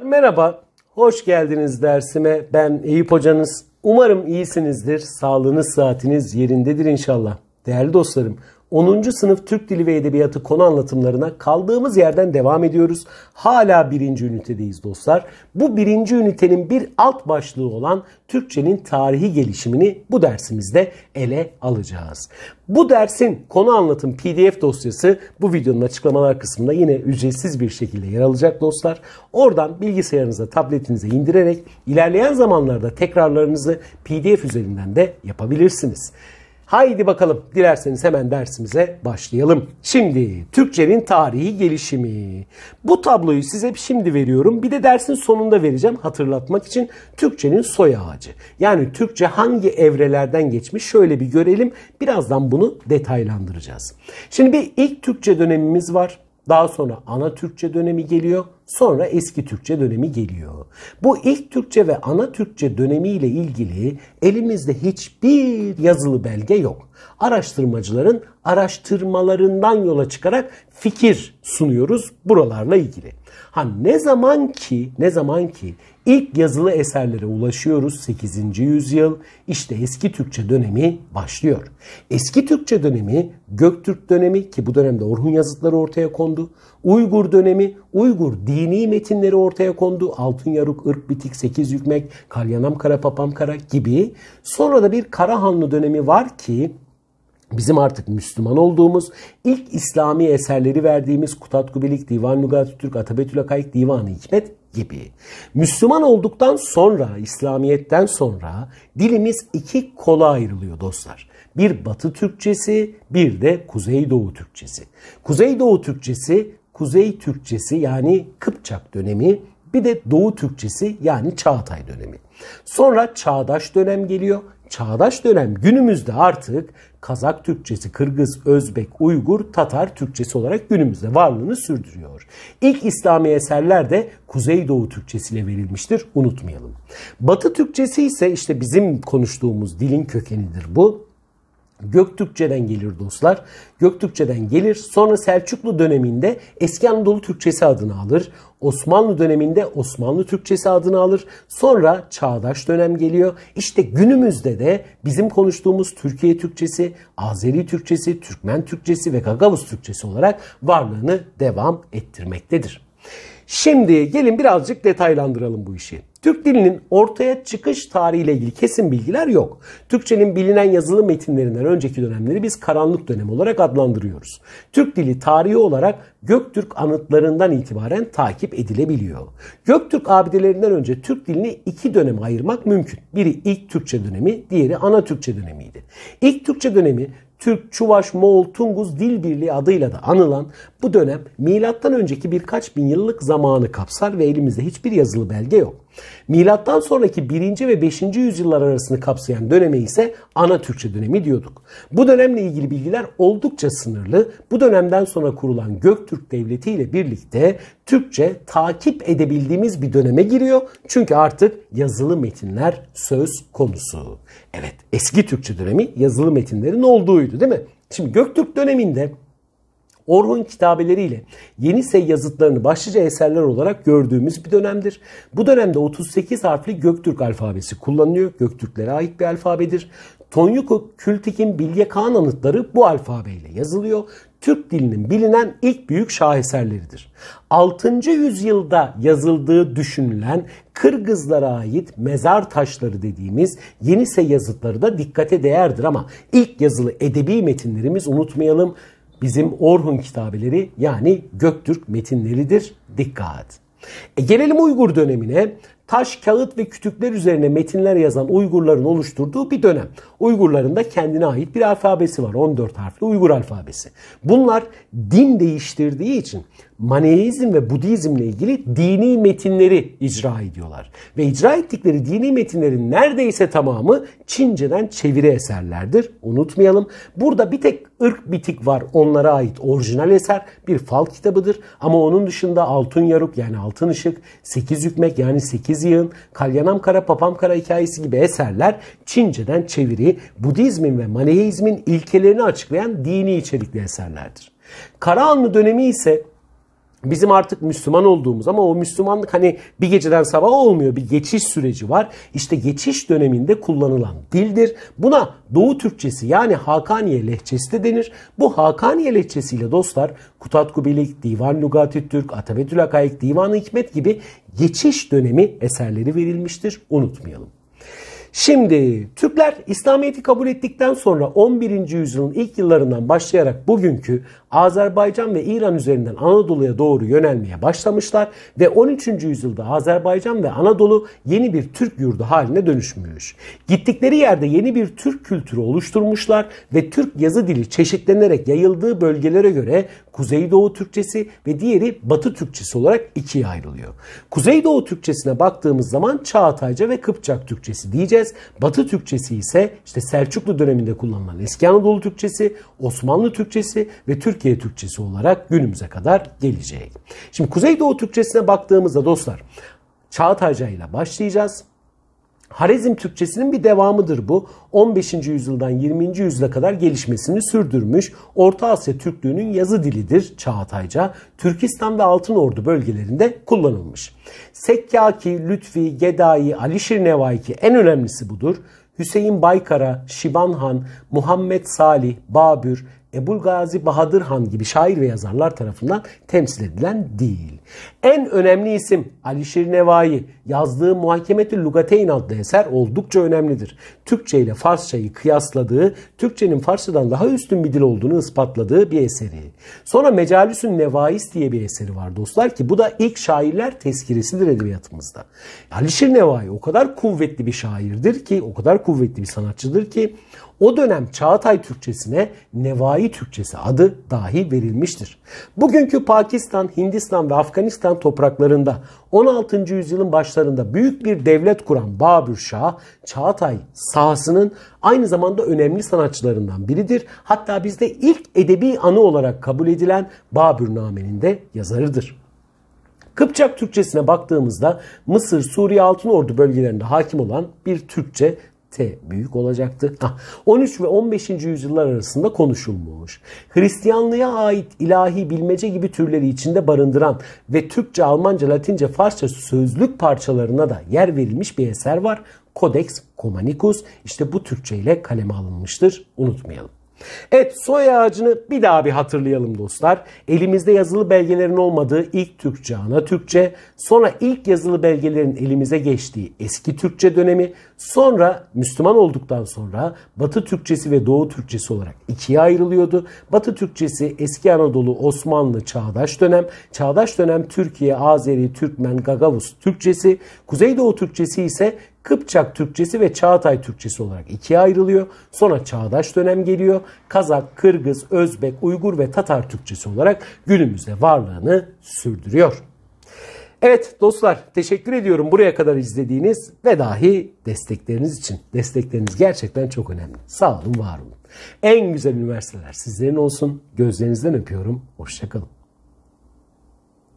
Merhaba, hoş geldiniz dersime. Ben Eyüp hocanız. Umarım iyisinizdir. Sağlığınız, saatiniz yerindedir inşallah. Değerli dostlarım, 10. sınıf Türk Dili ve Edebiyatı konu anlatımlarına kaldığımız yerden devam ediyoruz. Hala birinci ünitedeyiz dostlar. Bu birinci ünitenin bir alt başlığı olan Türkçenin tarihi gelişimini bu dersimizde ele alacağız. Bu dersin konu anlatım pdf dosyası bu videonun açıklamalar kısmında yine ücretsiz bir şekilde yer alacak dostlar. Oradan bilgisayarınıza, tabletinize indirerek ilerleyen zamanlarda tekrarlarınızı pdf üzerinden de yapabilirsiniz. Haydi bakalım dilerseniz hemen dersimize başlayalım. Şimdi Türkçenin tarihi gelişimi. Bu tabloyu size şimdi veriyorum. Bir de dersin sonunda vereceğim hatırlatmak için Türkçenin soy ağacı. Yani Türkçe hangi evrelerden geçmiş şöyle bir görelim. Birazdan bunu detaylandıracağız. Şimdi bir ilk Türkçe dönemimiz var. Daha sonra ana Türkçe dönemi geliyor. Sonra eski Türkçe dönemi geliyor. Bu ilk Türkçe ve ana Türkçe dönemi ile ilgili elimizde hiçbir yazılı belge yok. Araştırmacıların araştırmalarından yola çıkarak fikir sunuyoruz buralarla ilgili. Ha ne zaman ki ne zaman ki ilk yazılı eserlere ulaşıyoruz 8. yüzyıl işte eski Türkçe dönemi başlıyor. Eski Türkçe dönemi Göktürk dönemi ki bu dönemde Orhun yazıtları ortaya kondu. Uygur dönemi Uygur dini metinleri ortaya kondu. Altın Yaruk, Irk Bitik, Sekiz Yükmek, Kalyanam Kara Papam Kara gibi. Sonra da bir Karahanlı dönemi var ki bizim artık Müslüman olduğumuz, ilk İslami eserleri verdiğimiz Kutat Kubilik, Divan Lugat Türk, Atabetül Akayık, Divan Hikmet gibi. Müslüman olduktan sonra, İslamiyet'ten sonra dilimiz iki kola ayrılıyor dostlar. Bir Batı Türkçesi, bir de Kuzey Doğu Türkçesi. Kuzey Doğu Türkçesi, Kuzey Türkçesi yani Kıpçak dönemi, bir de Doğu Türkçesi yani Çağatay dönemi. Sonra Çağdaş dönem geliyor çağdaş dönem günümüzde artık Kazak Türkçesi, Kırgız, Özbek, Uygur, Tatar Türkçesi olarak günümüzde varlığını sürdürüyor. İlk İslami eserler de Kuzeydoğu Türkçesiyle verilmiştir unutmayalım. Batı Türkçesi ise işte bizim konuştuğumuz dilin kökenidir bu. Göktürkçeden gelir dostlar. Göktürkçeden gelir. Sonra Selçuklu döneminde Eski Anadolu Türkçesi adını alır. Osmanlı döneminde Osmanlı Türkçesi adını alır. Sonra Çağdaş dönem geliyor. İşte günümüzde de bizim konuştuğumuz Türkiye Türkçesi, Azeri Türkçesi, Türkmen Türkçesi ve Gagavuz Türkçesi olarak varlığını devam ettirmektedir. Şimdi gelin birazcık detaylandıralım bu işi. Türk dilinin ortaya çıkış tarihiyle ilgili kesin bilgiler yok. Türkçenin bilinen yazılı metinlerinden önceki dönemleri biz karanlık dönem olarak adlandırıyoruz. Türk dili tarihi olarak Göktürk anıtlarından itibaren takip edilebiliyor. Göktürk abidelerinden önce Türk dilini iki döneme ayırmak mümkün. Biri ilk Türkçe dönemi, diğeri ana Türkçe dönemiydi. İlk Türkçe dönemi Türk, Çuvaş, Moğol, Tunguz dil birliği adıyla da anılan bu dönem milattan önceki birkaç bin yıllık zamanı kapsar ve elimizde hiçbir yazılı belge yok. Milattan sonraki 1. ve 5. yüzyıllar arasını kapsayan döneme ise ana Türkçe dönemi diyorduk. Bu dönemle ilgili bilgiler oldukça sınırlı. Bu dönemden sonra kurulan Göktürk Devleti ile birlikte Türkçe takip edebildiğimiz bir döneme giriyor. Çünkü artık yazılı metinler söz konusu. Evet, eski Türkçe dönemi yazılı metinlerin olduğuydu değil mi? Şimdi Göktürk döneminde Orhun kitabeleriyle Yenisey yazıtlarını başlıca eserler olarak gördüğümüz bir dönemdir. Bu dönemde 38 harfli Göktürk alfabesi kullanılıyor. Göktürklere ait bir alfabedir. Tonyuko Kültik'in Bilge Kağan anıtları bu alfabeyle yazılıyor. Türk dilinin bilinen ilk büyük şaheserleridir. 6. yüzyılda yazıldığı düşünülen Kırgızlara ait mezar taşları dediğimiz Yenise yazıtları da dikkate değerdir ama ilk yazılı edebi metinlerimiz unutmayalım bizim Orhun kitabeleri yani Göktürk metinleridir. Dikkat! E gelelim Uygur dönemine. Taş, kağıt ve kütükler üzerine metinler yazan Uygurların oluşturduğu bir dönem. Uygurların da kendine ait bir alfabesi var. 14 harfli Uygur alfabesi. Bunlar din değiştirdiği için Maneizm ve Budizmle ilgili dini metinleri icra ediyorlar. Ve icra ettikleri dini metinlerin neredeyse tamamı Çince'den çeviri eserlerdir. Unutmayalım. Burada bir tek ırk bitik var onlara ait orijinal eser bir fal kitabıdır. Ama onun dışında Altın Yaruk yani Altın Işık, Sekiz Yükmek yani Sekiz Yığın, Kalyanam Kara Papam Kara hikayesi gibi eserler Çince'den çeviri, Budizmin ve Maneizmin ilkelerini açıklayan dini içerikli eserlerdir. Karahanlı dönemi ise Bizim artık Müslüman olduğumuz ama o Müslümanlık hani bir geceden sabah olmuyor. Bir geçiş süreci var. İşte geçiş döneminde kullanılan dildir. Buna Doğu Türkçesi yani Hakaniye lehçesi de denir. Bu Hakaniye lehçesiyle dostlar Kutat Bilik, Divan Lugati Türk, Atabetül Hakayık, Divan Hikmet gibi geçiş dönemi eserleri verilmiştir. Unutmayalım. Şimdi Türkler İslamiyet'i kabul ettikten sonra 11. yüzyılın ilk yıllarından başlayarak bugünkü Azerbaycan ve İran üzerinden Anadolu'ya doğru yönelmeye başlamışlar ve 13. yüzyılda Azerbaycan ve Anadolu yeni bir Türk yurdu haline dönüşmüş. Gittikleri yerde yeni bir Türk kültürü oluşturmuşlar ve Türk yazı dili çeşitlenerek yayıldığı bölgelere göre Kuzeydoğu Türkçesi ve diğeri Batı Türkçesi olarak ikiye ayrılıyor. Kuzeydoğu Türkçesine baktığımız zaman Çağatayca ve Kıpçak Türkçesi diyeceğiz edeceğiz. Batı Türkçesi ise işte Selçuklu döneminde kullanılan eski Anadolu Türkçesi, Osmanlı Türkçesi ve Türkiye Türkçesi olarak günümüze kadar gelecek. Şimdi Kuzeydoğu Türkçesine baktığımızda dostlar Çağatayca ile başlayacağız. Harezm Türkçesinin bir devamıdır bu. 15. yüzyıldan 20. yüzyıla kadar gelişmesini sürdürmüş. Orta Asya Türklüğünün yazı dilidir Çağatayca. Türkistan ve Altın Ordu bölgelerinde kullanılmış. Sekkaki, Lütfi, Gedai, Alişir Nevaiki en önemlisi budur. Hüseyin Baykara, Şibanhan, Muhammed Salih, Babür, Ebul Gazi Bahadır Han gibi şair ve yazarlar tarafından temsil edilen değil. En önemli isim Alişir Nevai yazdığı Muhakemeti Lugateyn adlı eser oldukça önemlidir. Türkçe ile Farsçayı kıyasladığı, Türkçenin Farsçadan daha üstün bir dil olduğunu ispatladığı bir eseri. Sonra Mecalisün Nevais diye bir eseri var dostlar ki bu da ilk şairler tezkiresidir edebiyatımızda. Alişir Nevai o kadar kuvvetli bir şairdir ki, o kadar kuvvetli bir sanatçıdır ki o dönem Çağatay Türkçesine Nevai Türkçesi adı dahi verilmiştir. Bugünkü Pakistan, Hindistan ve Afganistan topraklarında 16. yüzyılın başlarında büyük bir devlet kuran Babür Şah, Çağatay sahasının aynı zamanda önemli sanatçılarından biridir. Hatta bizde ilk edebi anı olarak kabul edilen Babürname'nin de yazarıdır. Kıpçak Türkçesine baktığımızda Mısır, Suriye, Altınordu bölgelerinde hakim olan bir Türkçe T büyük olacaktı. Hah, 13 ve 15. yüzyıllar arasında konuşulmuş. Hristiyanlığa ait ilahi bilmece gibi türleri içinde barındıran ve Türkçe, Almanca, Latince, Farsça sözlük parçalarına da yer verilmiş bir eser var. Codex Comanicus işte bu Türkçe ile kaleme alınmıştır. Unutmayalım. Evet soy ağacını bir daha bir hatırlayalım dostlar. Elimizde yazılı belgelerin olmadığı ilk Türkçe ana Türkçe, sonra ilk yazılı belgelerin elimize geçtiği eski Türkçe dönemi, sonra Müslüman olduktan sonra Batı Türkçesi ve Doğu Türkçesi olarak ikiye ayrılıyordu. Batı Türkçesi eski Anadolu, Osmanlı, Çağdaş dönem, Çağdaş dönem Türkiye, Azeri, Türkmen, Gagavuz Türkçesi, Kuzeydoğu Türkçesi ise Kıpçak Türkçesi ve Çağatay Türkçesi olarak ikiye ayrılıyor. Sonra çağdaş dönem geliyor. Kazak, Kırgız, Özbek, Uygur ve Tatar Türkçesi olarak günümüzde varlığını sürdürüyor. Evet dostlar teşekkür ediyorum buraya kadar izlediğiniz ve dahi destekleriniz için. Destekleriniz gerçekten çok önemli. Sağ olun, var olun. En güzel üniversiteler sizlerin olsun. Gözlerinizden öpüyorum. Hoşçakalın.